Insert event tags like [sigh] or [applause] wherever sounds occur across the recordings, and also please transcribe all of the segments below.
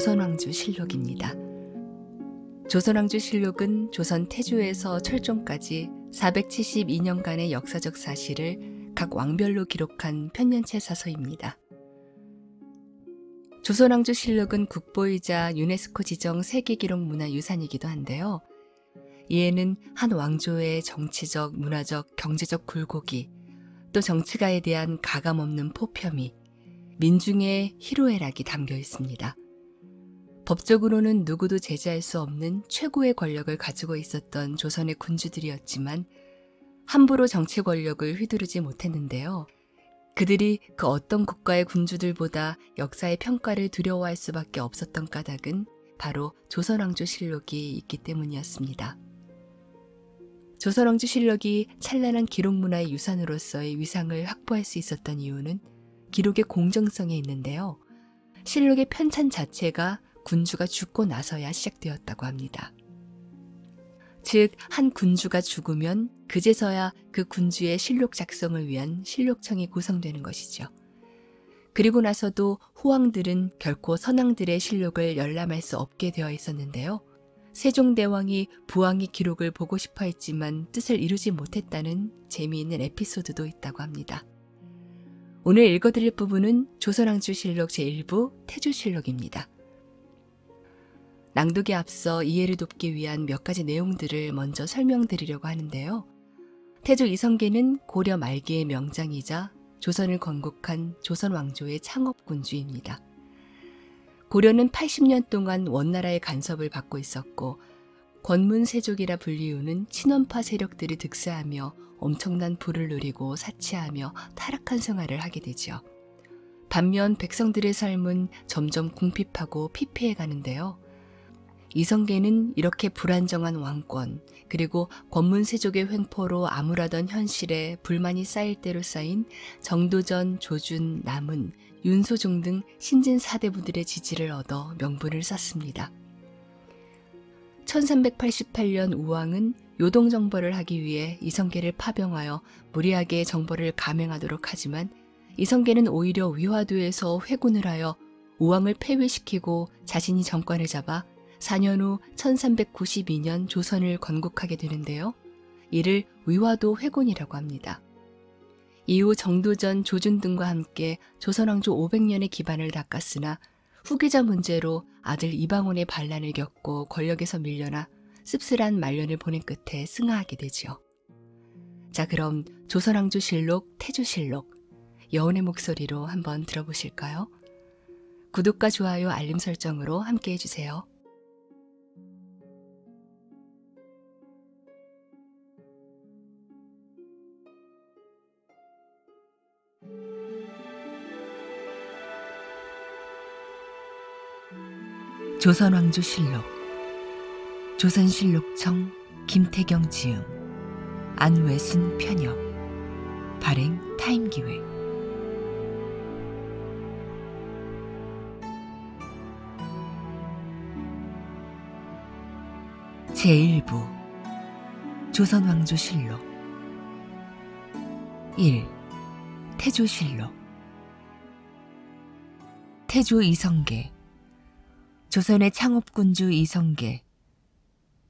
조선왕조 실록입니다. 조선왕조 실록은 조선 태조에서 철종까지 472년간의 역사적 사실을 각 왕별로 기록한 편년체 사서입니다. 조선왕조 실록은 국보이자 유네스코 지정 세계기록 문화유산이기도 한데요. 이에는 한 왕조의 정치적, 문화적, 경제적 굴곡이 또 정치가에 대한 가감 없는 포편이 민중의 희로애락이 담겨 있습니다. 법적으로는 누구도 제재할 수 없는 최고의 권력을 가지고 있었던 조선의 군주들이었지만 함부로 정치 권력을 휘두르지 못했는데요. 그들이 그 어떤 국가의 군주들보다 역사의 평가를 두려워할 수밖에 없었던 까닭은 바로 조선왕조실록이 있기 때문이었습니다. 조선왕조실록이 찬란한 기록문화의 유산으로서의 위상을 확보할 수 있었던 이유는 기록의 공정성에 있는데요. 실록의 편찬 자체가 군주가 죽고 나서야 시작되었다고 합니다. 즉, 한 군주가 죽으면 그제서야 그 군주의 실록 작성을 위한 실록청이 구성되는 것이죠. 그리고 나서도 호왕들은 결코 선왕들의 실록을 열람할 수 없게 되어 있었는데요. 세종대왕이 부왕의 기록을 보고 싶어 했지만 뜻을 이루지 못했다는 재미있는 에피소드도 있다고 합니다. 오늘 읽어드릴 부분은 조선왕조실록 제1부 태조실록입니다. 낭독에 앞서 이해를 돕기 위한 몇 가지 내용들을 먼저 설명드리려고 하는데요. 태조 이성계는 고려 말기의 명장이자 조선을 건국한 조선 왕조의 창업 군주입니다. 고려는 80년 동안 원나라의 간섭을 받고 있었고 권문세족이라 불리우는 친원파 세력들이 득세하며 엄청난 부를 누리고 사치하며 타락한 생활을 하게 되지요. 반면 백성들의 삶은 점점 궁핍하고 피폐해 가는데요. 이성계는 이렇게 불안정한 왕권 그리고 권문세족의 횡포로 암울하던 현실에 불만이 쌓일 대로 쌓인 정도전, 조준, 남은, 윤소중등 신진 사대부들의 지지를 얻어 명분을 쌓습니다. 1388년 우왕은 요동 정벌을 하기 위해 이성계를 파병하여 무리하게 정벌을 감행하도록 하지만 이성계는 오히려 위화도에서 회군을 하여 우왕을 폐위시키고 자신이 정권을 잡아 4년 후 1392년 조선을 건국하게 되는데요. 이를 위화도 회군이라고 합니다. 이후 정도전 조준 등과 함께 조선왕조 500년의 기반을 닦았으나 후계자 문제로 아들 이방원의 반란을 겪고 권력에서 밀려나 씁쓸한 말년을 보낸 끝에 승하하게 되지요. 자 그럼 조선왕조실록 태조실록 여운의 목소리로 한번 들어보실까요? 구독과 좋아요 알림 설정으로 함께 해주세요. 조선왕조 실록 조선실록청 김태경 지음 안외순 편협 발행 타임기획 제1부 조선왕조 실록 1. 태조 실록 태조 이성계 조선의 창업군주 이성계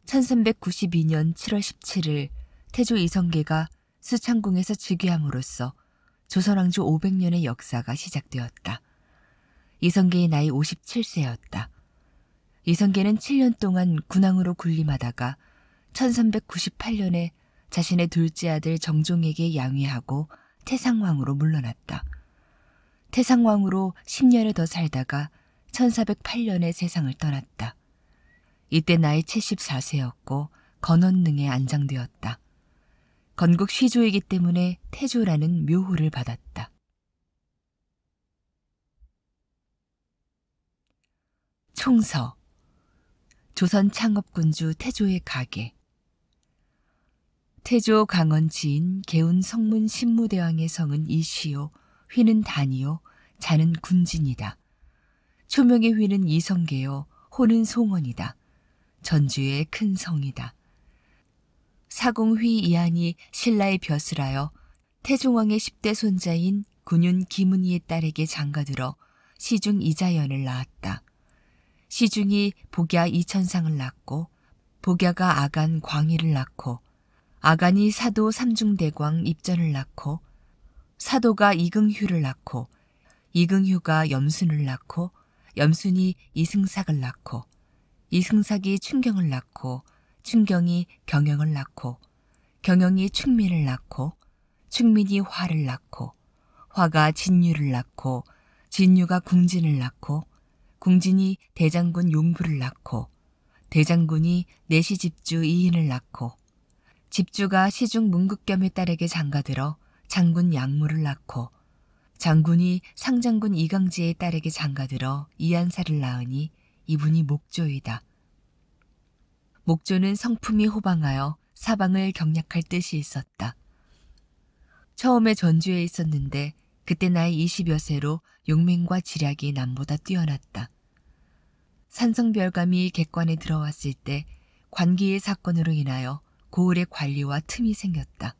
1392년 7월 17일 태조 이성계가 수창궁에서 즉위함으로써 조선왕조 500년의 역사가 시작되었다. 이성계의 나이 57세였다. 이성계는 7년 동안 군왕으로 군림하다가 1398년에 자신의 둘째 아들 정종에게 양위하고 태상왕으로 물러났다. 태상왕으로 10년을 더 살다가 1408년에 세상을 떠났다. 이때 나이 74세였고 건원능에 안장되었다. 건국 시조이기 때문에 태조라는 묘호를 받았다. 총서 조선 창업군주 태조의 가게 태조 강원 지인 개운 성문 신무대왕의 성은 이시요 휘는 단이요 자는 군진이다. 초명의 휘는 이성계요, 호는 송원이다. 전주의 큰 성이다. 사공휘 이한이 신라의 벼슬하여 태종왕의 10대 손자인 군윤 김은희의 딸에게 장가들어 시중 이자연을 낳았다. 시중이 복야 이천상을 낳고 복야가 아간 광희를 낳고 아간이 사도 삼중대광 입전을 낳고 사도가 이긍휴를 낳고 이긍휴가 염순을 낳고 염순이 이승삭을 낳고 이승삭이 충경을 낳고 충경이 경영을 낳고 경영이 충민을 낳고 충민이 화를 낳고 화가 진유를 낳고 진유가 궁진을 낳고 궁진이 대장군 용부를 낳고 대장군이 내시 집주 이인을 낳고 집주가 시중 문극겸의 딸에게 장가들어 장군 양무를 낳고 장군이 상장군 이강지의 딸에게 장가들어 이한사를 낳으니 이분이 목조이다. 목조는 성품이 호방하여 사방을 경략할 뜻이 있었다. 처음에 전주에 있었는데 그때 나이 20여 세로 용맹과 지략이 남보다 뛰어났다. 산성별감이 객관에 들어왔을 때 관기의 사건으로 인하여 고을의 관리와 틈이 생겼다.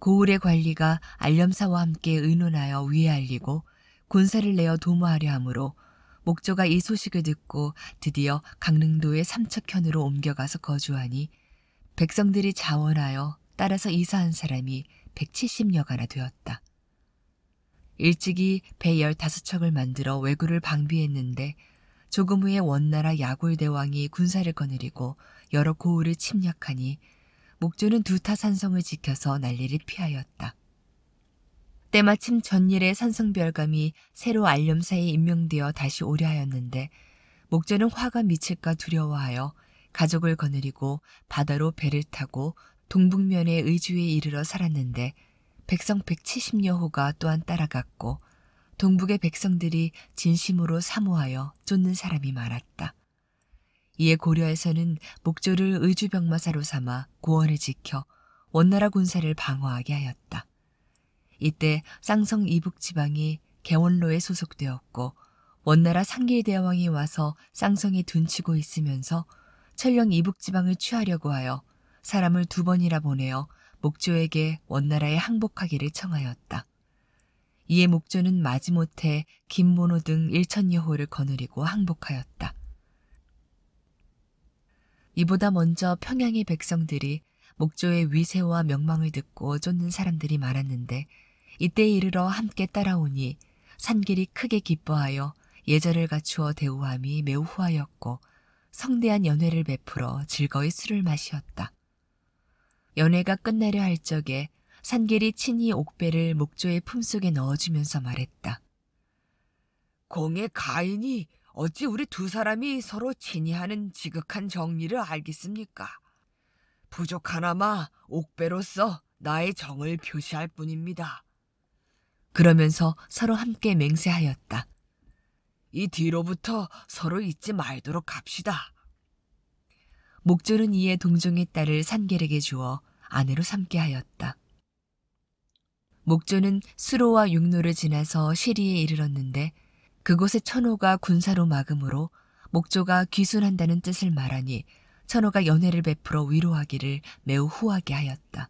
고을의 관리가 알렴사와 함께 의논하여 위에 알리고 군사를 내어 도모하려 하므로 목조가 이 소식을 듣고 드디어 강릉도의 삼척현으로 옮겨가서 거주하니 백성들이 자원하여 따라서 이사한 사람이 170여가나 되었다. 일찍이 배 15척을 만들어 왜구를 방비했는데 조금 후에 원나라 야골대왕이 군사를 거느리고 여러 고을을 침략하니 목조는 두타 산성을 지켜서 난리를 피하였다. 때마침 전일의 산성별감이 새로 알렴사에 임명되어 다시 오려 하였는데 목조는 화가 미칠까 두려워하여 가족을 거느리고 바다로 배를 타고 동북면의 의주에 이르러 살았는데 백성 170여 호가 또한 따라갔고 동북의 백성들이 진심으로 사모하여 쫓는 사람이 많았다. 이에 고려에서는 목조를 의주병마사로 삼아 고원을 지켜 원나라 군사를 방어하게 하였다. 이때 쌍성 이북 지방이 개원로에 소속되었고 원나라 상계대왕이 와서 쌍성에 둔치고 있으면서 철령 이북 지방을 취하려고 하여 사람을 두번이라 보내어 목조에게 원나라에 항복하기를 청하였다. 이에 목조는 마지못해 김모노 등 일천여호를 거느리고 항복하였다. 이보다 먼저 평양의 백성들이 목조의 위세와 명망을 듣고 쫓는 사람들이 많았는데 이때 이르러 함께 따라오니 산길이 크게 기뻐하여 예절을 갖추어 대우함이 매우 후하였고 성대한 연회를 베풀어 즐거이 술을 마시었다. 연회가 끝나려 할 적에 산길이 친히 옥배를 목조의 품속에 넣어주면서 말했다. 공의 가인이 어찌 우리 두 사람이 서로 진의하는 지극한 정리를 알겠습니까? 부족 하나마 옥배로서 나의 정을 표시할 뿐입니다. 그러면서 서로 함께 맹세하였다. 이 뒤로부터 서로 잊지 말도록 합시다. 목조는 이에 동종의 딸을 산계에게 주어 아내로 삼게 하였다. 목조는 수로와 육로를 지나서 시리에 이르렀는데 그곳의 천호가 군사로 막음으로 목조가 귀순한다는 뜻을 말하니 천호가 연애를 베풀어 위로하기를 매우 후하게 하였다.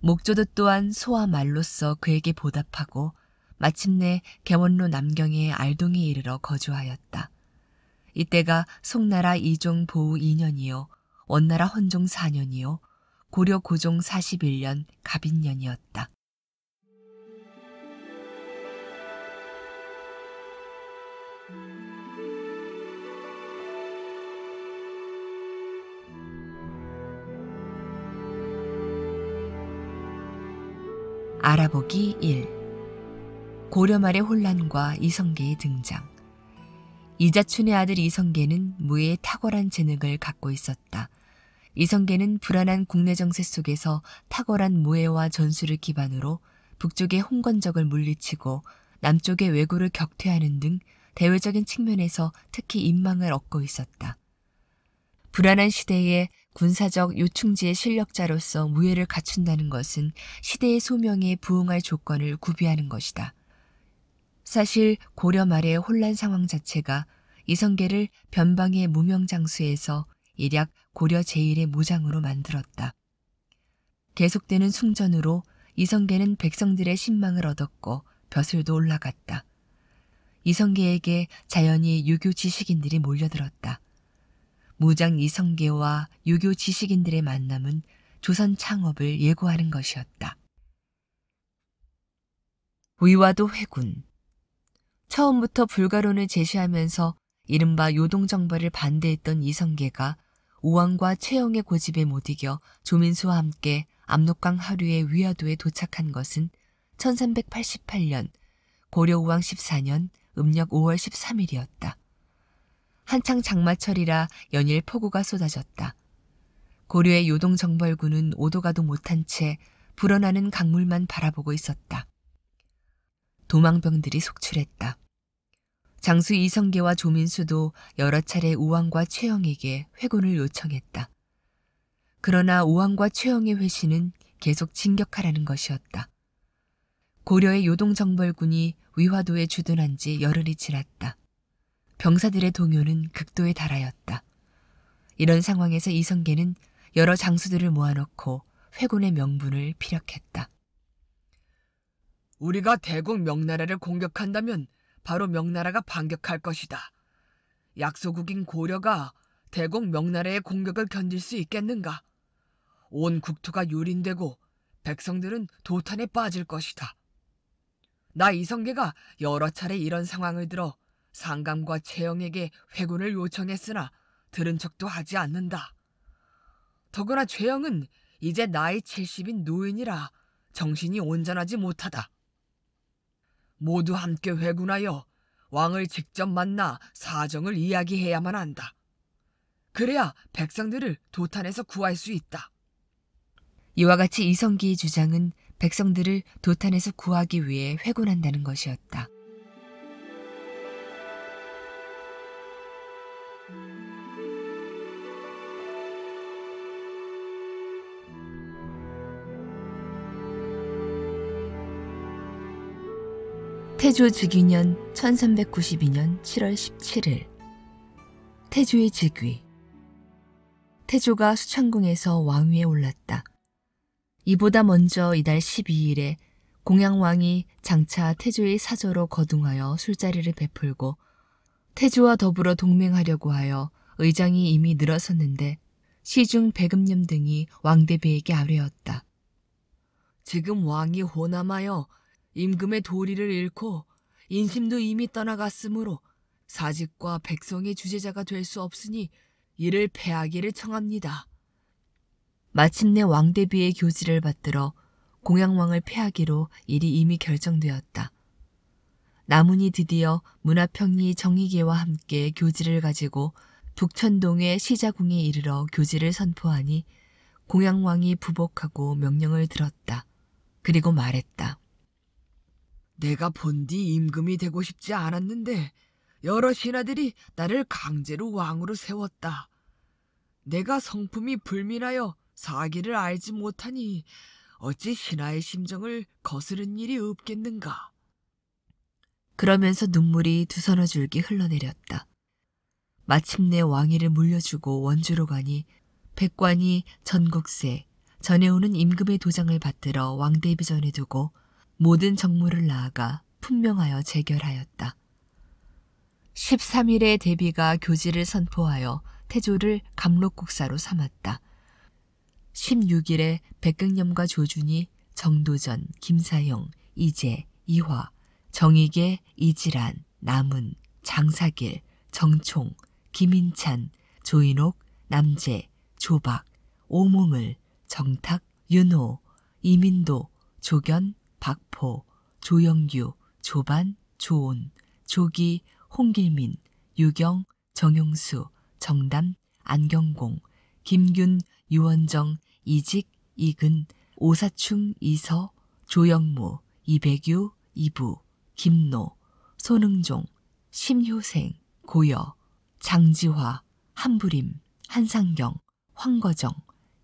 목조도 또한 소와 말로써 그에게 보답하고 마침내 개원로 남경의 알동에 이르러 거주하였다. 이때가 송나라 이종 보우 2년이요, 원나라 헌종 4년이요, 고려 고종 41년 갑인년이었다. 알아보기 1. 고려말의 혼란과 이성계의 등장. 이자춘의 아들 이성계는 무예의 탁월한 재능을 갖고 있었다. 이성계는 불안한 국내 정세 속에서 탁월한 무예와 전술을 기반으로 북쪽의 홍건적을 물리치고 남쪽의 왜구를 격퇴하는 등 대외적인 측면에서 특히 인망을 얻고 있었다. 불안한 시대에 군사적 요충지의 실력자로서 무예를 갖춘다는 것은 시대의 소명에 부응할 조건을 구비하는 것이다. 사실 고려 말의 혼란 상황 자체가 이성계를 변방의 무명장수에서 일약 고려 제일의 무장으로 만들었다. 계속되는 숭전으로 이성계는 백성들의 신망을 얻었고 벼슬도 올라갔다. 이성계에게 자연히 유교 지식인들이 몰려들었다. 무장 이성계와 유교 지식인들의 만남은 조선 창업을 예고하는 것이었다. 위와도 회군. 처음부터 불가론을 제시하면서 이른바 요동정벌을 반대했던 이성계가 우왕과 최영의 고집에 못 이겨 조민수와 함께 압록강 하류의 위화도에 도착한 것은 1388년 고려우왕 14년 음력 5월 13일이었다. 한창 장마철이라 연일 폭우가 쏟아졌다. 고려의 요동 정벌군은 오도가도 못한 채 불어나는 강물만 바라보고 있었다. 도망병들이 속출했다. 장수 이성계와 조민수도 여러 차례 우왕과 최영에게 회군을 요청했다. 그러나 우왕과 최영의 회신은 계속 진격하라는 것이었다. 고려의 요동정벌군이 위화도에 주둔한 지 열흘이 지났다. 병사들의 동요는 극도에 달하였다. 이런 상황에서 이성계는 여러 장수들을 모아놓고 회군의 명분을 피력했다. 우리가 대국 명나라를 공격한다면 바로 명나라가 반격할 것이다. 약소국인 고려가 대국 명나라의 공격을 견딜 수 있겠는가? 온 국토가 유린되고 백성들은 도탄에 빠질 것이다. 나 이성계가 여러 차례 이런 상황을 들어 상감과 최영에게 회군을 요청했으나 들은 척도 하지 않는다. 더구나 최영은 이제 나이 70인 노인이라 정신이 온전하지 못하다. 모두 함께 회군하여 왕을 직접 만나 사정을 이야기해야만 한다. 그래야 백성들을 도탄에서 구할 수 있다. 이와 같이 이성기의 주장은 백성들을 도탄에서 구하기 위해 회군한다는 것이었다. 태조 즉위년 1392년 7월 17일 태조의 즉위 태조가 수창궁에서 왕위에 올랐다. 이보다 먼저 이달 12일에 공양왕이 장차 태조의 사저로 거둥하여 술자리를 베풀고 태조와 더불어 동맹하려고 하여 의장이 이미 늘어섰는데 시중 백음념 등이 왕대비에게 아뢰었다. 지금 왕이 호남하여 임금의 도리를 잃고 인심도 이미 떠나갔으므로 사직과 백성의 주제자가 될 수 없으니 이를 폐하기를 청합니다. 마침내 왕대비의 교지를 받들어 공양왕을 폐하기로 일이 이미 결정되었다. 남훈이 드디어 문화평리 정의계와 함께 교지를 가지고 북천동의 시자궁에 이르러 교지를 선포하니 공양왕이 부복하고 명령을 들었다. 그리고 말했다. 내가 본디 임금이 되고 싶지 않았는데 여러 신하들이 나를 강제로 왕으로 세웠다. 내가 성품이 불민하여 사기를 알지 못하니 어찌 신하의 심정을 거스른 일이 없겠는가. 그러면서 눈물이 두서너 줄기 흘러내렸다. 마침내 왕위를 물려주고 원주로 가니 백관이 전국세 전해 오는 임금의 도장을 받들어 왕대비전에 두고 모든 정물을 나아가 품명하여 재결하였다. 13일에 대비가 교지를 선포하여 태조를 감록국사로 삼았다. 16일에 백극념과 조준이 정도전, 김사형, 이재, 이화, 정익의 이지란, 남은, 장사길, 정총, 김인찬, 조인옥, 남재, 조박, 오몽을, 정탁, 윤호, 이민도, 조견, 박포, 조영규, 조반, 조온, 조기, 홍길민, 유경, 정용수, 정담, 안경공, 김균, 유원정, 이직, 이근, 오사충, 이서, 조영무, 이백유, 이부, 김노, 손흥종, 심효생, 고여, 장지화, 한부림, 한상경, 황거정,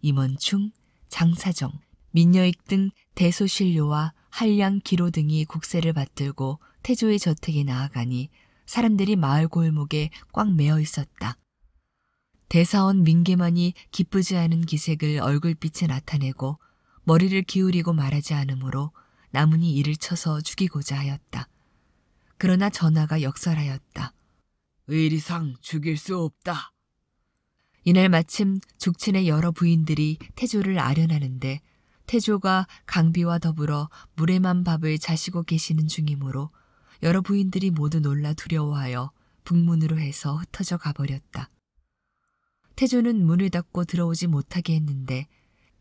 임원충, 장사정, 민여익 등 대소신료와 한량 기로 등이 국세를 받들고 태조의 저택에 나아가니 사람들이 마을 골목에 꽉메어 있었다. 대사원 민계만이 기쁘지 않은 기색을 얼굴빛에 나타내고 머리를 기울이고 말하지 않으므로 나문이 이를 쳐서 죽이고자 하였다. 그러나 전하가 역설하였다. 의리상 죽일 수 없다. 이날 마침 죽친의 여러 부인들이 태조를 아련하는데 태조가 강비와 더불어 물에만 밥을 자시고 계시는 중이므로 여러 부인들이 모두 놀라 두려워하여 북문으로 해서 흩어져 가버렸다. 태조는 문을 닫고 들어오지 못하게 했는데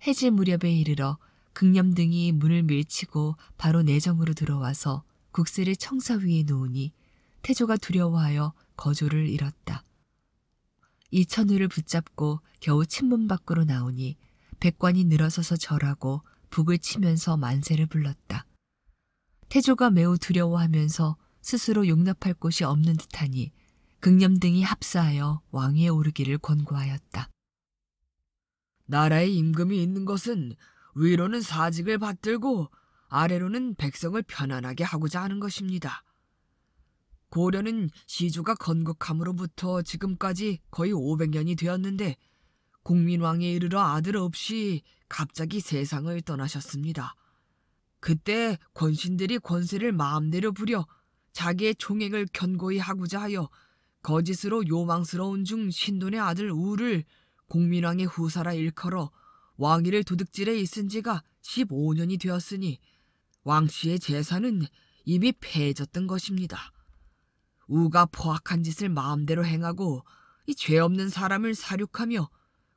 해질 무렵에 이르러 극념등이 문을 밀치고 바로 내정으로 들어와서 국세를 청사 위에 놓으니 태조가 두려워하여 거조를 잃었다. 이천우를 붙잡고 겨우 침문 밖으로 나오니 백관이 늘어서서 절하고 북을 치면서 만세를 불렀다. 태조가 매우 두려워하면서 스스로 용납할 곳이 없는 듯하니 극념 등이 합사하여 왕위에 오르기를 권고하였다. 나라의 임금이 있는 것은 위로는 사직을 받들고 아래로는 백성을 편안하게 하고자 하는 것입니다. 고려는 시조가 건국함으로부터 지금까지 거의 500년이 되었는데 공민왕에 이르러 아들 없이 갑자기 세상을 떠나셨습니다. 그때 권신들이 권세를 마음대로 부려 자기의 총행을 견고히 하고자 하여 거짓으로 요망스러운 중 신돈의 아들 우를 공민왕의 후사라 일컬어 왕위를 도둑질해 있은 지가 15년이 되었으니 왕씨의 재산은 이미 패해졌던 것입니다. 우가 포악한 짓을 마음대로 행하고 이 죄 없는 사람을 사륙하며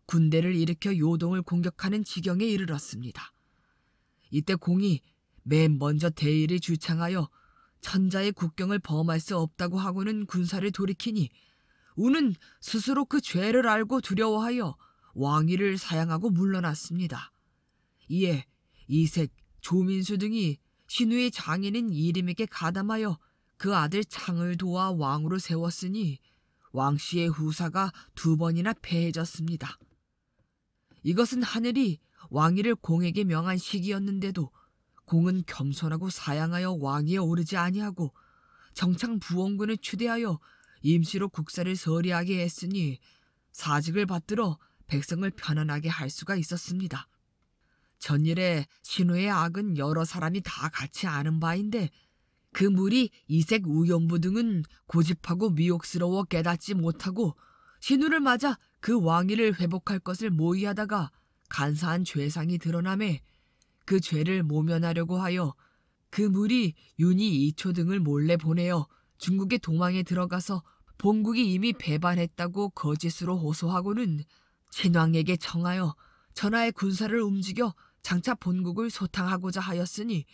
군대를 일으켜 요동을 공격하는 지경에 이르렀습니다. 이때 공이 맨 먼저 대일을 주창하여 천자의 국경을 범할 수 없다고 하고는 군사를 돌이키니 우는 스스로 그 죄를 알고 두려워하여 왕위를 사양하고 물러났습니다. 이에 이색, 조민수 등이 신우의 장인인 이림에게 가담하여 그 아들 창을 도와 왕으로 세웠으니 왕씨의 후사가 두 번이나 패해졌습니다. 이것은 하늘이 왕위를 공에게 명한 시기였는데도 공은 겸손하고 사양하여 왕위에 오르지 아니하고 정창 부원군을 추대하여 임시로 국사를 서리하게 했으니 사직을 받들어 백성을 편안하게 할 수가 있었습니다. 전일에 신우의 악은 여러 사람이 다 같이 아는 바인데 그 물이 이색 우연부 등은 고집하고 미혹스러워 깨닫지 못하고 신우를 맞아 그 왕위를 회복할 것을 모의하다가 간사한 죄상이 드러남에 그 죄를 모면하려고 하여 그 물이 윤희 이초 등을 몰래 보내어 중국의 도망에 들어가서 본국이 이미 배반했다고 거짓으로 호소하고는 신왕에게 청하여 전하의 군사를 움직여 장차 본국을 소탕하고자 하였으니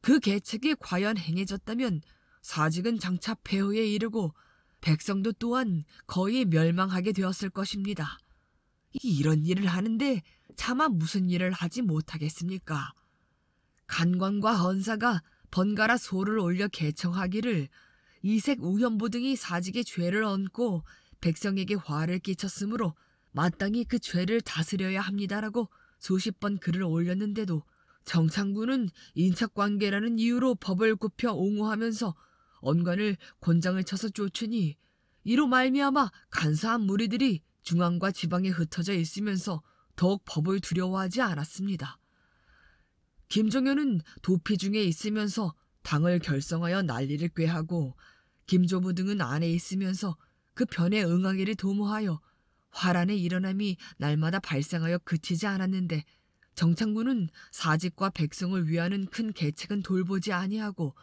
그 계책이 과연 행해졌다면 사직은 장차 폐허에 이르고 백성도 또한 거의 멸망하게 되었을 것입니다. 이런 일을 하는데 차마 무슨 일을 하지 못하겠습니까? 간관과 헌사가 번갈아 소를 올려 개청하기를 이색 우현보 등이 사직의 죄를 얹고 백성에게 화를 끼쳤으므로 마땅히 그 죄를 다스려야 합니다라고 수십 번 글을 올렸는데도 정창군은 인척관계라는 이유로 법을 굽혀 옹호하면서 언관을 권장을 쳐서 쫓으니 이로 말미암아 간사한 무리들이 중앙과 지방에 흩어져 있으면서 더욱 법을 두려워하지 않았습니다. 김종현은 도피 중에 있으면서 당을 결성하여 난리를 꾀하고 김조부 등은 안에 있으면서 그 변의 응하기를 도모하여 화란의 일어남이 날마다 발생하여 그치지 않았는데 정창군은 사직과 백성을 위하는 큰 계책은 돌보지 아니하고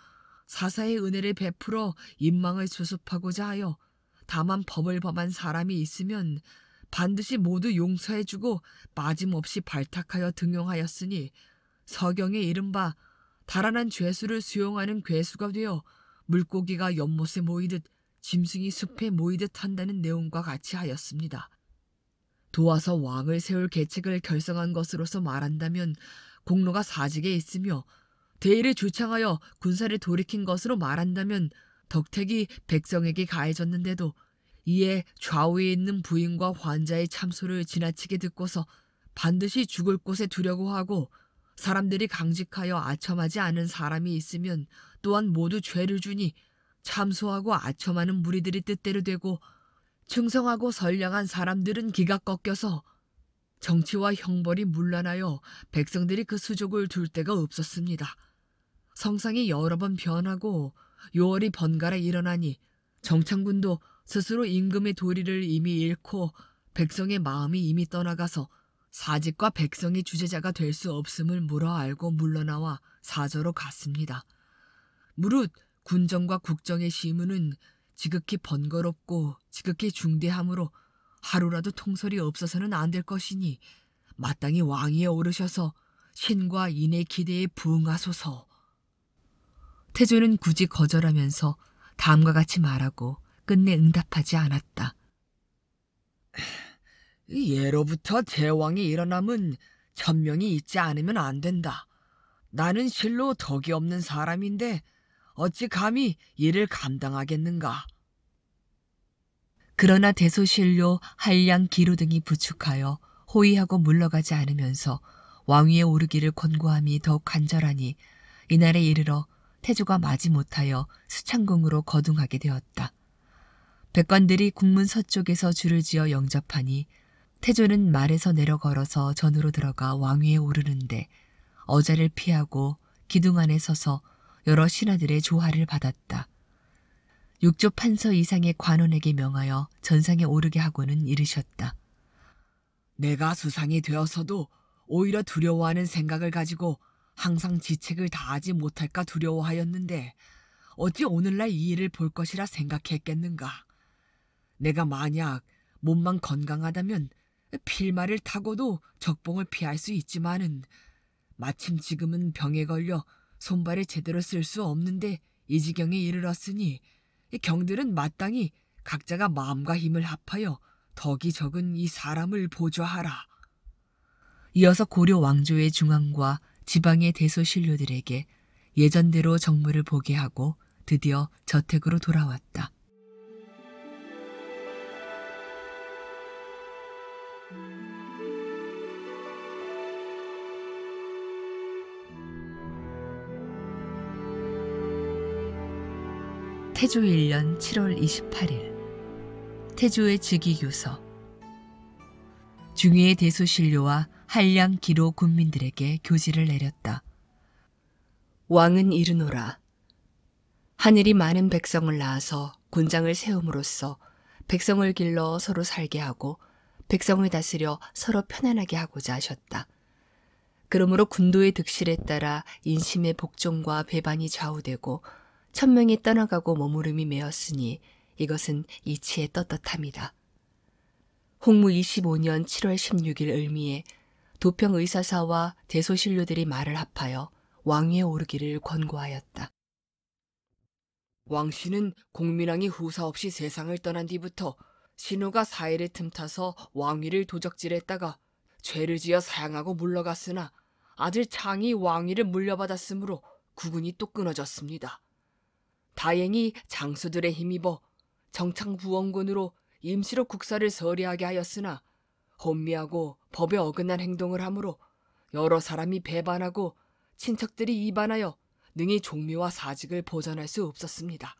사사의 은혜를 베풀어 인망을 수습하고자 하여 다만 법을 범한 사람이 있으면 반드시 모두 용서해주고 빠짐없이 발탁하여 등용하였으니 서경에 이른바 달아난 죄수를 수용하는 괴수가 되어 물고기가 연못에 모이듯 짐승이 숲에 모이듯 한다는 내용과 같이 하였습니다. 도와서 왕을 세울 계책을 결성한 것으로서 말한다면 공로가 사직에 있으며 대의를 주창하여 군사를 돌이킨 것으로 말한다면 덕택이 백성에게 가해졌는데도 이에 좌우에 있는 부인과 환자의 참소를 지나치게 듣고서 반드시 죽을 곳에 두려고 하고 사람들이 강직하여 아첨하지 않은 사람이 있으면 또한 모두 죄를 주니 참소하고 아첨하는 무리들이 뜻대로 되고 충성하고 선량한 사람들은 기가 꺾여서 정치와 형벌이 문란하여 백성들이 그 수족을 둘 데가 없었습니다. 성상이 여러 번 변하고 요월이 번갈아 일어나니 정창군도 스스로 임금의 도리를 이미 잃고 백성의 마음이 이미 떠나가서 사직과 백성의 주제자가 될 수 없음을 물어 알고 물러나와 사저로 갔습니다. 무릇 군정과 국정의 시무는 지극히 번거롭고 지극히 중대하므로 하루라도 통솔이 없어서는 안 될 것이니 마땅히 왕위에 오르셔서 신과 인의 기대에 부응하소서. 태조는 굳이 거절하면서 다음과 같이 말하고 끝내 응답하지 않았다. [sighs] 예로부터 제왕이 일어남은 천명이 있지 않으면 안 된다. 나는 실로 덕이 없는 사람인데 어찌 감히 이를 감당하겠는가. 그러나 대소실로 한량 기로 등이 부축하여 호의하고 물러가지 않으면서 왕위에 오르기를 권고함이 더욱 간절하니 이날에 이르러 태조가 마지 못하여 수창궁으로 거둥하게 되었다. 백관들이 국문 서쪽에서 줄을 지어 영접하니 태조는 말에서 내려 걸어서 전으로 들어가 왕위에 오르는데 어자를 피하고 기둥 안에 서서 여러 신하들의 조화를 받았다. 육조 판서 이상의 관원에게 명하여 전상에 오르게 하고는 이르셨다. 내가 수상이 되어서도 오히려 두려워하는 생각을 가지고 항상 지책을 다하지 못할까 두려워하였는데 어찌 오늘날 이 일을 볼 것이라 생각했겠는가. 내가 만약 몸만 건강하다면 필마를 타고도 적봉을 피할 수 있지만은 마침 지금은 병에 걸려 손발에 제대로 쓸 수 없는데 이 지경에 이르렀으니 경들은 마땅히 각자가 마음과 힘을 합하여 덕이 적은 이 사람을 보좌하라. 이어서 고려 왕조의 중앙과 지방의 대소신료들에게 예전대로 정물을 보게 하고 드디어 저택으로 돌아왔다. 태조 1년 7월 28일 태조의 즉위교서 중위의 대소신료와 한량 기로 군민들에게 교지를 내렸다. 왕은 이르노라. 하늘이 많은 백성을 낳아서 군장을 세움으로써 백성을 길러 서로 살게 하고 백성을 다스려 서로 편안하게 하고자 하셨다. 그러므로 군도의 득실에 따라 인심의 복종과 배반이 좌우되고 천명이 떠나가고 머무름이 메었으니 이것은 이치의 떳떳함이다. 홍무 25년 7월 16일 을미에 도평 의사사와 대소신료들이 말을 합하여 왕위에 오르기를 권고하였다. 왕씨는 공민왕이 후사 없이 세상을 떠난 뒤부터 신우가 사해를 틈타서 왕위를 도적질했다가 죄를 지어 사양하고 물러갔으나 아들 창이 왕위를 물려받았으므로 구군이 또 끊어졌습니다. 다행히 장수들의 힘입어 정창부원군으로 임시로 국사를 서리하게 하였으나 혼미하고 법에 어긋난 행동을 하므로 여러 사람이 배반하고 친척들이 이반하여 능히 종묘와 사직을 보전할 수 없었습니다.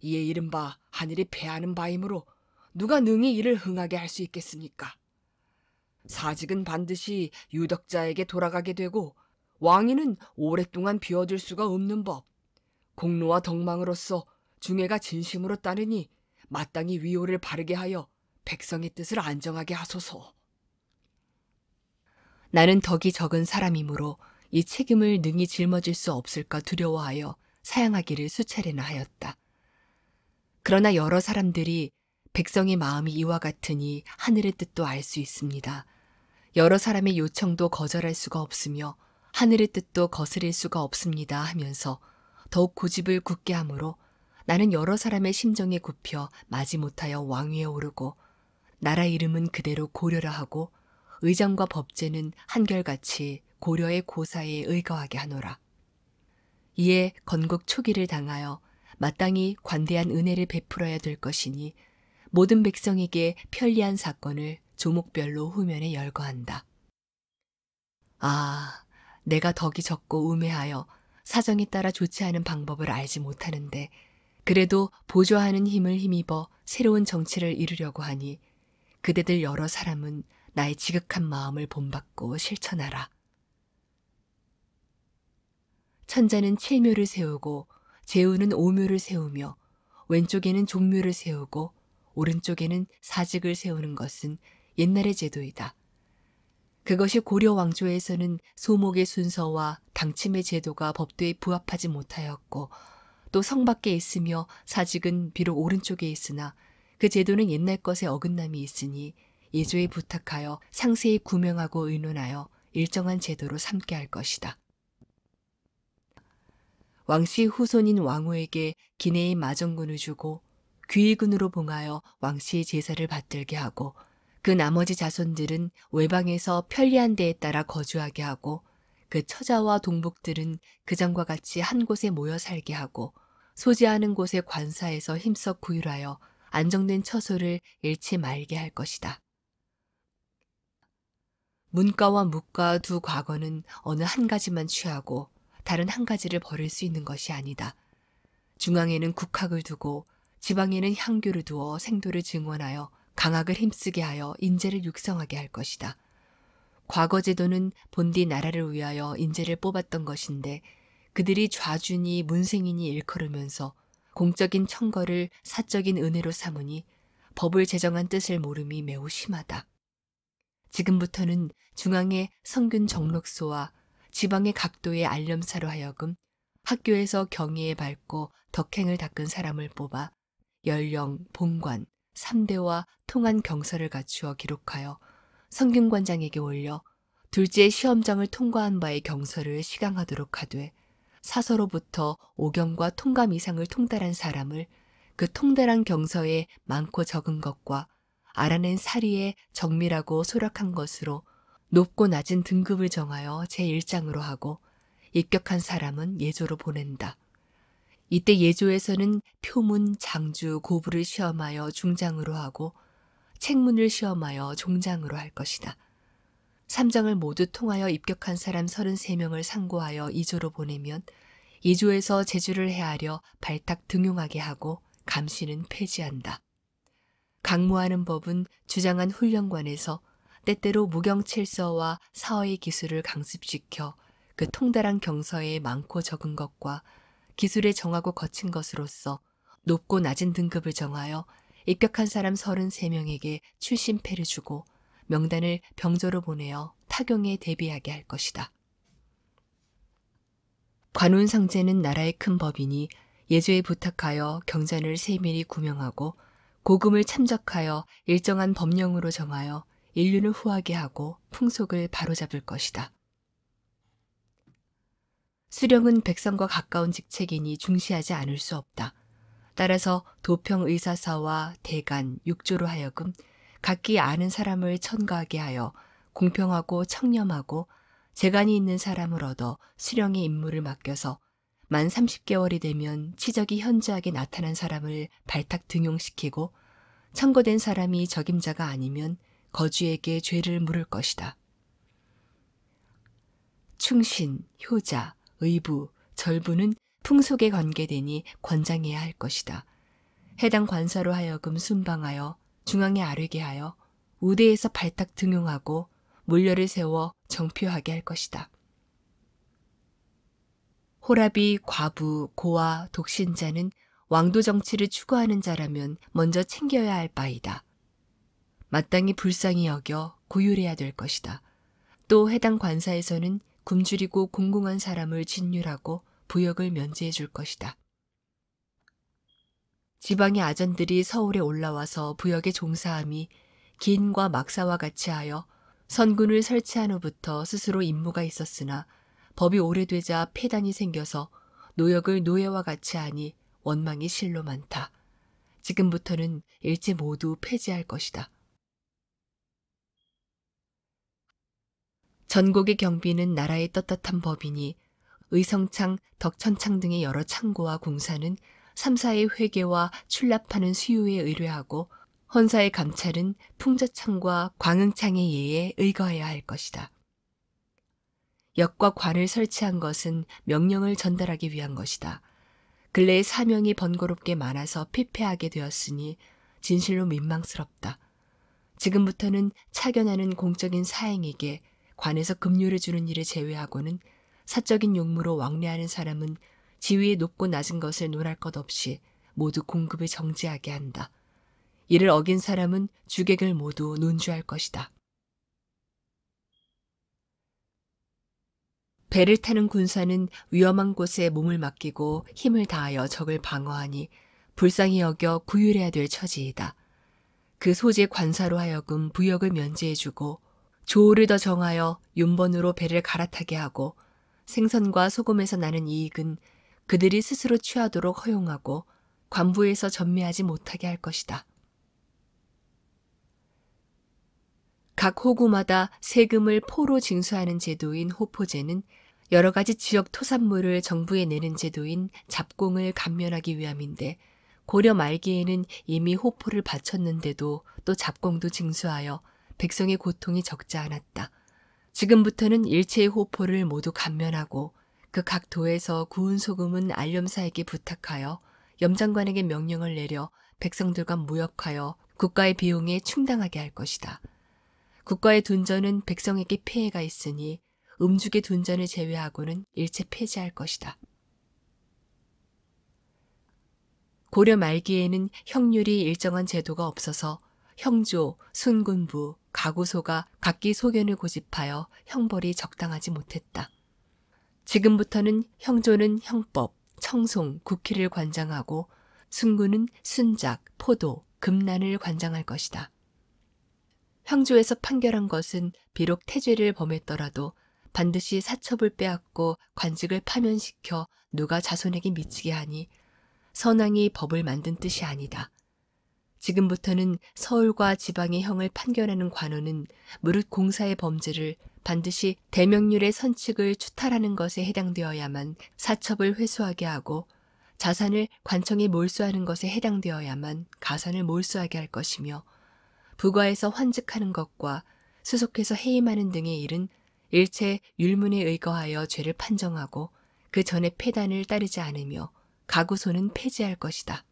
이에 이른바 하늘이 패하는 바이므로 누가 능히 이를 흥하게 할 수 있겠습니까? 사직은 반드시 유덕자에게 돌아가게 되고 왕위는 오랫동안 비워둘 수가 없는 법. 공로와 덕망으로서 중애가 진심으로 따르니 마땅히 위호를 바르게 하여 백성의 뜻을 안정하게 하소서. 나는 덕이 적은 사람이므로 이 책임을 능히 짊어질 수 없을까 두려워하여 사양하기를 수차례나 하였다. 그러나 여러 사람들이 백성의 마음이 이와 같으니 하늘의 뜻도 알 수 있습니다. 여러 사람의 요청도 거절할 수가 없으며 하늘의 뜻도 거스릴 수가 없습니다 하면서 더욱 고집을 굳게 함으로 나는 여러 사람의 심정에 굽혀 마지 못하여 왕위에 오르고 나라 이름은 그대로 고려라 하고 의장과 법제는 한결같이 고려의 고사에 의거하게 하노라. 이에 건국 초기를 당하여 마땅히 관대한 은혜를 베풀어야 될 것이니 모든 백성에게 편리한 사건을 조목별로 후면에 열거한다. 아, 내가 덕이 적고 우매하여 사정에 따라 좋지 않은 방법을 알지 못하는데 그래도 보조하는 힘을 힘입어 새로운 정치를 이루려고 하니 그대들 여러 사람은 나의 지극한 마음을 본받고 실천하라. 천자는 칠묘를 세우고 재우는 오묘를 세우며 왼쪽에는 종묘를 세우고 오른쪽에는 사직을 세우는 것은 옛날의 제도이다. 그것이 고려 왕조에서는 소목의 순서와 당침의 제도가 법도에 부합하지 못하였고 또 성 밖에 있으며 사직은 비록 오른쪽에 있으나 그 제도는 옛날 것에 어긋남이 있으니 예조에 부탁하여 상세히 구명하고 의논하여 일정한 제도로 삼게 할 것이다. 왕씨 후손인 왕후에게 기내의 마정군을 주고 귀의군으로 봉하여 왕씨의 제사를 받들게 하고 그 나머지 자손들은 외방에서 편리한 데에 따라 거주하게 하고 그 처자와 동북들은 그장과 같이 한 곳에 모여 살게 하고 소지하는 곳의 관사에서 힘써 구휼하여 안정된 처소를 잃지 말게 할 것이다. 문과와 무과 두 과거는 어느 한 가지만 취하고 다른 한 가지를 버릴 수 있는 것이 아니다. 중앙에는 국학을 두고 지방에는 향교를 두어 생도를 증원하여 강학을 힘쓰게 하여 인재를 육성하게 할 것이다. 과거 제도는 본디 나라를 위하여 인재를 뽑았던 것인데 그들이 좌준이 문생인이 일컬으면서 공적인 청거를 사적인 은혜로 삼으니 법을 제정한 뜻을 모름이 매우 심하다. 지금부터는 중앙의 성균 정록소와 지방의 각도의 알념사로 하여금 학교에서 경의에 밟고 덕행을 닦은 사람을 뽑아 연령, 본관 3대와 통한 경서를 갖추어 기록하여 성균관장에게 올려 둘째 시험장을 통과한 바의 경서를 시강하도록 하되 사서로부터 5경과 통감 이상을 통달한 사람을 그 통달한 경서에 많고 적은 것과 알아낸 사리에 정밀하고 소략한 것으로 높고 낮은 등급을 정하여 제1장으로 하고 입격한 사람은 예조로 보낸다. 이때 예조에서는 표문, 장주, 고부를 시험하여 중장으로 하고 책문을 시험하여 종장으로 할 것이다. 3장을 모두 통하여 입격한 사람 33명을 상고하여 2조로 보내면 2조에서 제주를 헤아려 발탁 등용하게 하고 감시는 폐지한다. 강무하는 법은 주장한 훈련관에서 때때로 무경칠서와 사어의 기술을 강습시켜 그 통달한 경서에 많고 적은 것과 기술에 정하고 거친 것으로서 높고 낮은 등급을 정하여 입격한 사람 33명에게 출신패를 주고 명단을 병조로 보내어 타경에 대비하게 할 것이다. 관운상제는 나라의 큰법인이 예조에 부탁하여 경전을 세밀히 구명하고 고금을 참작하여 일정한 법령으로 정하여 인륜을 후하게 하고 풍속을 바로잡을 것이다. 수령은 백성과 가까운 직책이니 중시하지 않을 수 없다. 따라서 도평의사사와 대간, 육조로 하여금 각기 아는 사람을 천가하게 하여 공평하고 청렴하고 재간이 있는 사람을 얻어 수령의 임무를 맡겨서 만 30개월이 되면 치적이 현저하게 나타난 사람을 발탁 등용시키고 청거된 사람이 적임자가 아니면 거주에게 죄를 물을 것이다. 충신, 효자, 의부, 절부는 풍속에 관계되니 권장해야 할 것이다. 해당 관사로 하여금 순방하여 중앙에 아르게 하여 우대에서 발탁 등용하고 물려를 세워 정표하게 할 것이다. 호랍이 과부, 고아, 독신자는 왕도 정치를 추구하는 자라면 먼저 챙겨야 할 바이다. 마땅히 불쌍히 여겨 고율해야 될 것이다. 또 해당 관사에서는 굶주리고 공공한 사람을 진율하고 부역을 면제해 줄 것이다. 지방의 아전들이 서울에 올라와서 부역의 종사함이 긴과 막사와 같이 하여 선군을 설치한 후부터 스스로 임무가 있었으나 법이 오래되자 폐단이 생겨서 노역을 노예와 같이 하니 원망이 실로 많다. 지금부터는 일제 모두 폐지할 것이다. 전국의 경비는 나라의 떳떳한 법이니 의성창, 덕천창 등의 여러 창고와 공사는 삼사의 회계와 출납하는 수요에 의뢰하고 헌사의 감찰은 풍자창과 광흥창에 의해 의거해야 할 것이다. 역과 관을 설치한 것은 명령을 전달하기 위한 것이다. 근래의 사명이 번거롭게 많아서 피폐하게 되었으니 진실로 민망스럽다. 지금부터는 착연하는 공적인 사행에게 관에서 급료를 주는 일을 제외하고는 사적인 용무로 왕래하는 사람은 지위의 높고 낮은 것을 논할 것 없이 모두 공급을 정지하게 한다. 이를 어긴 사람은 주객을 모두 논주할 것이다. 배를 타는 군사는 위험한 곳에 몸을 맡기고 힘을 다하여 적을 방어하니 불쌍히 여겨 구휼해야 될 처지이다. 그 소재 관사로 하여금 부역을 면제해주고 조우를 더 정하여 윤번으로 배를 갈아타게 하고 생선과 소금에서 나는 이익은 그들이 스스로 취하도록 허용하고 관부에서 전매하지 못하게 할 것이다. 각 호구마다 세금을 포로 징수하는 제도인 호포제는 여러 가지 지역 토산물을 정부에 내는 제도인 잡공을 감면하기 위함인데 고려 말기에는 이미 호포를 바쳤는데도 또 잡공도 징수하여 백성의 고통이 적지 않았다. 지금부터는 일체의 호포를 모두 감면하고 그각 도에서 구운 소금은 알염사에게 부탁하여 염장관에게 명령을 내려 백성들과 무역하여 국가의 비용에 충당하게 할 것이다. 국가의 둔전은 백성에게 폐해가 있으니 음죽의 둔전을 제외하고는 일체 폐지할 것이다. 고려 말기에는 형률이 일정한 제도가 없어서 형조, 순군부, 가구소가 각기 소견을 고집하여 형벌이 적당하지 못했다. 지금부터는 형조는 형법, 청송, 국희를 관장하고 순구는 순작, 포도, 금란을 관장할 것이다. 형조에서 판결한 것은 비록 태죄를 범했더라도 반드시 사첩을 빼앗고 관직을 파면시켜 누가 자손에게 미치게 하니 선왕이 법을 만든 뜻이 아니다. 지금부터는 서울과 지방의 형을 판결하는 관원은 무릇 공사의 범죄를 반드시 대명률의 선칙을 추탈하는 것에 해당되어야만 사첩을 회수하게 하고 자산을 관청에 몰수하는 것에 해당되어야만 가산을 몰수하게 할 것이며 부과에서 환직하는 것과 수속해서 해임하는 등의 일은 일체 율문에 의거하여 죄를 판정하고 그 전에 폐단을 따르지 않으며 가구소는 폐지할 것이다.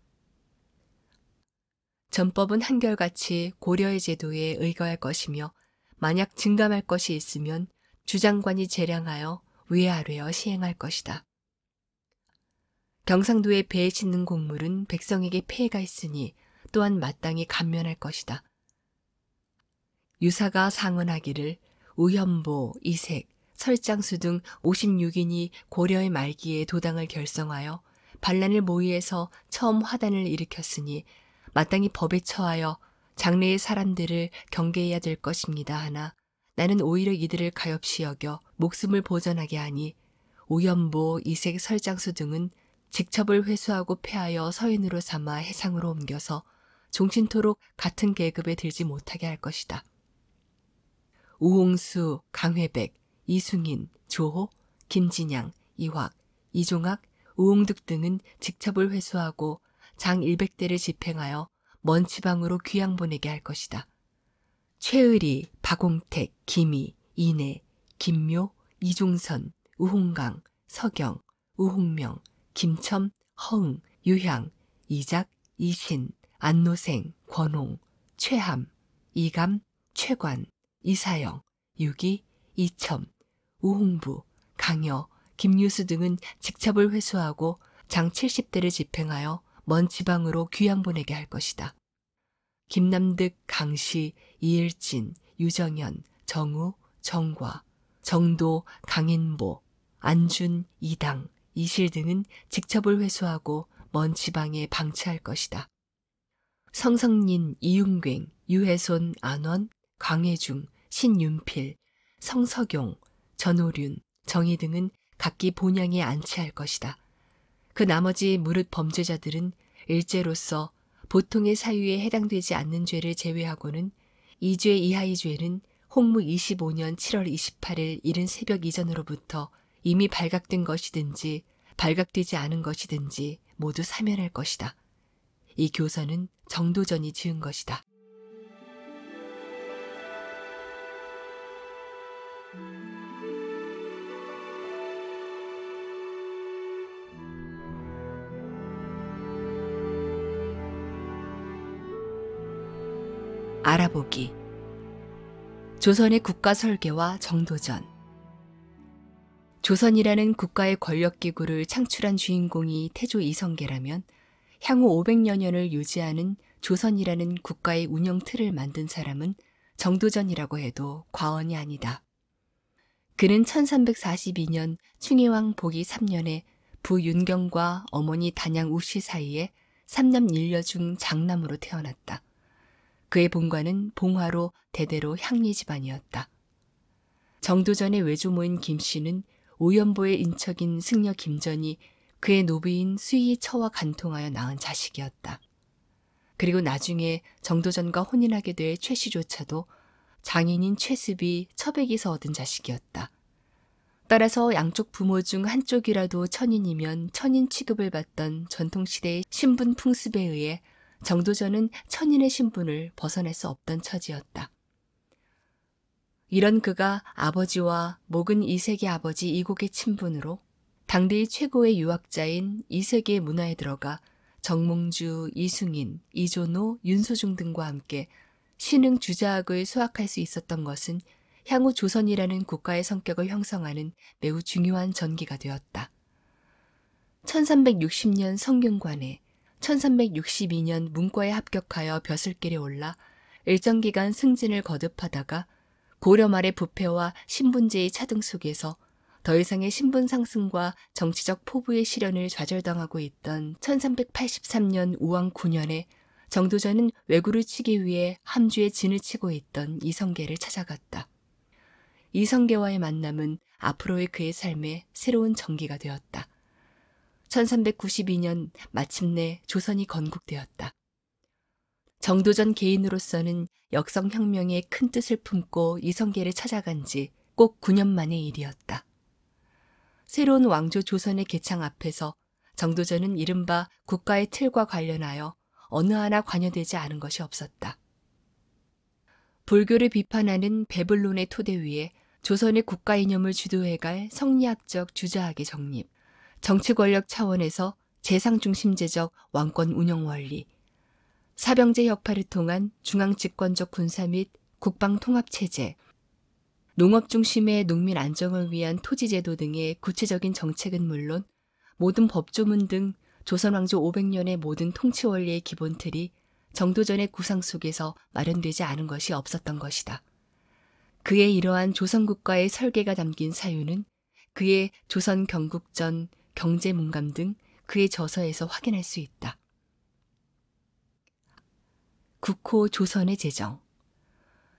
전법은 한결같이 고려의 제도에 의거할 것이며 만약 증감할 것이 있으면 주장관이 재량하여 위아래어 시행할 것이다. 경상도의 배에 짓는 곡물은 백성에게 폐해가 있으니 또한 마땅히 감면할 것이다. 유사가 상언하기를 우현보, 이색, 설장수 등 56인이 고려의 말기에 도당을 결성하여 반란을 모의해서 처음 화단을 일으켰으니 마땅히 법에 처하여 장래의 사람들을 경계해야 될 것입니다 하나 나는 오히려 이들을 가엾이 여겨 목숨을 보전하게 하니 오연보, 이색, 설장수 등은 직첩을 회수하고 패하여 서인으로 삼아 해상으로 옮겨서 종신토록 같은 계급에 들지 못하게 할 것이다. 우홍수, 강회백, 이승인, 조호, 김진양, 이확, 이종학, 우홍득 등은 직첩을 회수하고 장 100대를 집행하여 먼 지방으로 귀양 보내게 할 것이다. 최의리, 박홍택, 김희, 이내, 김묘, 이종선, 우홍강, 서경, 우홍명, 김첨, 허응, 유향, 이작, 이신, 안노생, 권홍, 최함, 이감, 최관, 이사영, 유기, 이첨, 우홍부, 강여, 김유수 등은 직첩을 회수하고 장 70대를 집행하여 먼 지방으로 귀양 보내게 할 것이다. 김남득, 강시, 이일진, 유정현, 정우, 정과, 정도, 강인보, 안준, 이당, 이실 등은 직첩을 회수하고 먼 지방에 방치할 것이다. 성성린, 이윤괭, 유해손, 안원, 강혜중, 신윤필, 성석용, 전호륜, 정희 등은 각기 본향에 안치할 것이다. 그 나머지 무릇 범죄자들은 일제로서 보통의 사유에 해당되지 않는 죄를 제외하고는 2죄 이하의 죄는 홍무 25년 7월 28일 이른 새벽 이전으로부터 이미 발각된 것이든지 발각되지 않은 것이든지 모두 사면할 것이다. 이 교서는 정도전이 지은 것이다. 알아보기 조선의 국가 설계와 정도전 조선이라는 국가의 권력기구를 창출한 주인공이 태조 이성계라면 향후 500여년을 유지하는 조선이라는 국가의 운영 틀을 만든 사람은 정도전이라고 해도 과언이 아니다. 그는 1342년 충해왕 복위 3년에 부윤경과 어머니 단양 우씨 사이에 3남 1녀 중 장남으로 태어났다. 그의 본관은 봉화로 대대로 향리 집안이었다. 정도전의 외조모인 김씨는 오연보의 인척인 승려 김전이 그의 노부인 수이의 처와 간통하여 낳은 자식이었다. 그리고 나중에 정도전과 혼인하게 될 최씨조차도 장인인 최습이 처백에서 얻은 자식이었다. 따라서 양쪽 부모 중 한쪽이라도 천인이면 천인 취급을 받던 전통시대의 신분 풍습에 의해 정도전은 천인의 신분을 벗어낼수 없던 처지였다. 이런 그가 아버지와 목은 이세계 아버지 이곡의 친분으로 당대의 최고의 유학자인 이세계 문화에 들어가 정몽주, 이승인, 이조노, 윤소중 등과 함께 신흥 주자학을 수학할 수 있었던 것은 향후 조선이라는 국가의 성격을 형성하는 매우 중요한 전기가 되었다. 1360년 성균관에 1362년 문과에 합격하여 벼슬길에 올라 일정 기간 승진을 거듭하다가 고려 말의 부패와 신분제의 차등 속에서 더 이상의 신분 상승과 정치적 포부의 실현을 좌절당하고 있던 1383년 우왕 9년에 정도전은 왜구를 치기 위해 함주에 진을 치고 있던 이성계를 찾아갔다. 이성계와의 만남은 앞으로의 그의 삶에 새로운 전기가 되었다. 1392년 마침내 조선이 건국되었다. 정도전 개인으로서는 역성혁명의 큰 뜻을 품고 이성계를 찾아간 지 꼭 9년 만의 일이었다. 새로운 왕조 조선의 개창 앞에서 정도전은 이른바 국가의 틀과 관련하여 어느 하나 관여되지 않은 것이 없었다. 불교를 비판하는 베블론의 토대 위에 조선의 국가 이념을 주도해갈 성리학적 주자학의 정립, 정치 권력 차원에서 재상 중심제적 왕권 운영 원리, 사병제 역할을 통한 중앙 집권적 군사 및 국방 통합 체제, 농업 중심의 농민 안정을 위한 토지 제도 등의 구체적인 정책은 물론 모든 법조문 등 조선 왕조 500년의 모든 통치 원리의 기본 틀이 정도전의 구상 속에서 마련되지 않은 것이 없었던 것이다. 그의 이러한 조선 국가의 설계가 담긴 사유는 그의 조선 경국전 경제 문감 등 그의 저서에서 확인할 수 있다. 국호 조선의 제정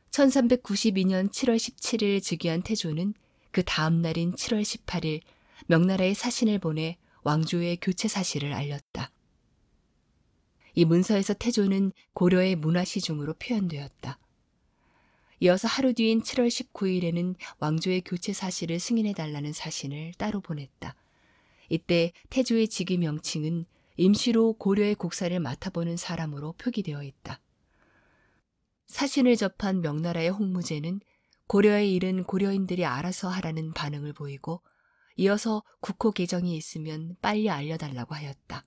1392년 7월 17일 즉위한 태조는 그 다음 날인 7월 18일 명나라에 사신을 보내 왕조의 교체 사실을 알렸다. 이 문서에서 태조는 고려의 문화시중으로 표현되었다. 이어서 하루 뒤인 7월 19일에는 왕조의 교체 사실을 승인해달라는 사신을 따로 보냈다. 이때 태조의 직위 명칭은 임시로 고려의 국사를 맡아보는 사람으로 표기되어 있다. 사신을 접한 명나라의 홍무제는 고려의 일은 고려인들이 알아서 하라는 반응을 보이고 이어서 국호 개정이 있으면 빨리 알려달라고 하였다.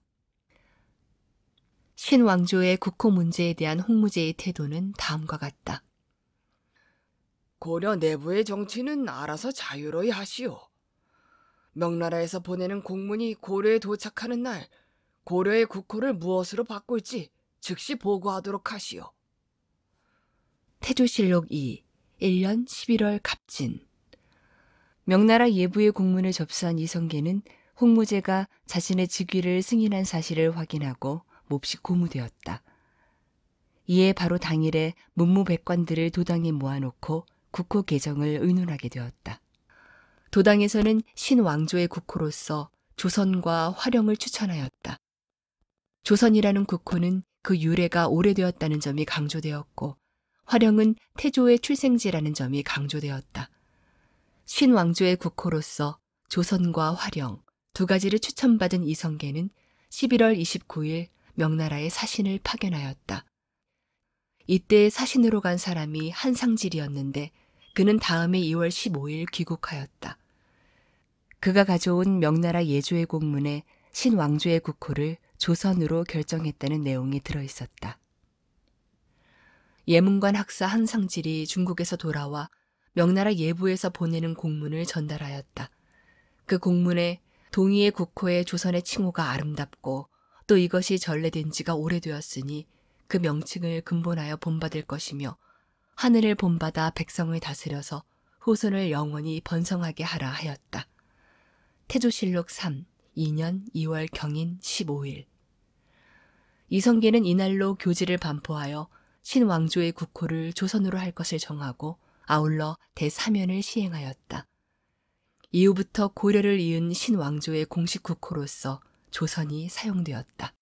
신왕조의 국호 문제에 대한 홍무제의 태도는 다음과 같다. 고려 내부의 정치는 알아서 자유로이 하시오. 명나라에서 보내는 공문이 고려에 도착하는 날 고려의 국호를 무엇으로 바꿀지 즉시 보고하도록 하시오. 태조실록 2 1년 11월 갑진 명나라 예부의 공문을 접수한 이성계는 홍무제가 자신의 직위를 승인한 사실을 확인하고 몹시 고무되었다. 이에 바로 당일에 문무백관들을 도당에 모아놓고 국호 개정을 의논하게 되었다. 도당에서는 신왕조의 국호로서 조선과 화령을 추천하였다. 조선이라는 국호는 그 유래가 오래되었다는 점이 강조되었고 화령은 태조의 출생지라는 점이 강조되었다. 신왕조의 국호로서 조선과 화령 두 가지를 추천받은 이성계는 11월 29일 명나라에 사신을 파견하였다. 이때 사신으로 간 사람이 한상질이었는데 그는 다음해 2월 15일 귀국하였다. 그가 가져온 명나라 예조의 공문에 신왕조의 국호를 조선으로 결정했다는 내용이 들어 있었다. 예문관 학사 한상질이 중국에서 돌아와 명나라 예부에서 보내는 공문을 전달하였다. 그 공문에 동의의 국호의 조선의 칭호가 아름답고 또 이것이 전래된 지가 오래되었으니 그 명칭을 근본하여 본받을 것이며 하늘을 본받아 백성을 다스려서 후손을 영원히 번성하게 하라 하였다. 태조실록 3, 2년 2월 경인 15일. 이성계는 이날로 교지를 반포하여 신왕조의 국호를 조선으로 할 것을 정하고 아울러 대사면을 시행하였다. 이후부터 고려를 이은 신왕조의 공식 국호로서 조선이 사용되었다.